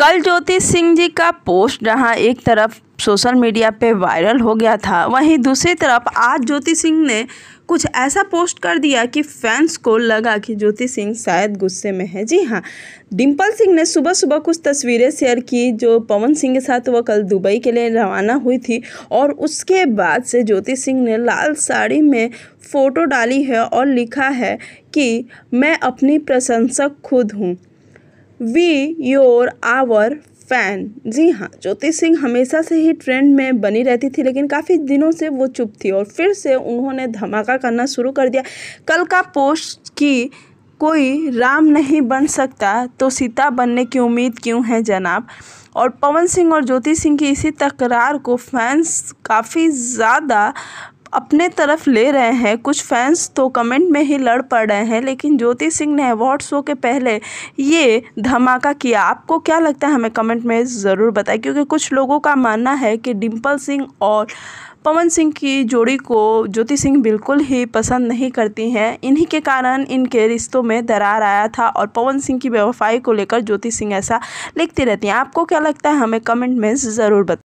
कल ज्योति सिंह जी का पोस्ट जहां एक तरफ सोशल मीडिया पे वायरल हो गया था वहीं दूसरी तरफ आज ज्योति सिंह ने कुछ ऐसा पोस्ट कर दिया कि फैंस को लगा कि ज्योति सिंह शायद गुस्से में है जी हाँ डिम्पल सिंह ने सुबह सुबह कुछ तस्वीरें शेयर की जो पवन सिंह के साथ वह कल दुबई के लिए रवाना हुई थी और उसके बाद से ज्योति सिंह ने लाल साड़ी में फ़ोटो डाली है और लिखा है कि मैं अपनी प्रशंसक खुद हूँ वी योर आवर फैन जी हाँ ज्योति सिंह हमेशा से ही ट्रेंड में बनी रहती थी लेकिन काफ़ी दिनों से वो चुप थी और फिर से उन्होंने धमाका करना शुरू कर दिया कल का पोस्ट की कोई राम नहीं बन सकता तो सीता बनने की उम्मीद क्यों है जनाब और पवन सिंह और ज्योति सिंह की इसी तकरार को फैंस काफ़ी ज़्यादा अपने तरफ ले रहे हैं कुछ फैंस तो कमेंट में ही लड़ पड़ रहे हैं लेकिन ज्योति सिंह ने अवार्ड शो के पहले ये धमाका किया आपको क्या लगता है हमें कमेंट में ज़रूर बताएं क्योंकि कुछ लोगों का मानना है कि डिम्पल सिंह और पवन सिंह की जोड़ी को ज्योति सिंह बिल्कुल ही पसंद नहीं करती हैं इन्हीं के कारण इनके रिश्तों में दरार आया था और पवन सिंह की बेवफाई को लेकर ज्योति सिंह ऐसा लिखती रहती हैं आपको क्या लगता है हमें कमेंट में ज़रूर बता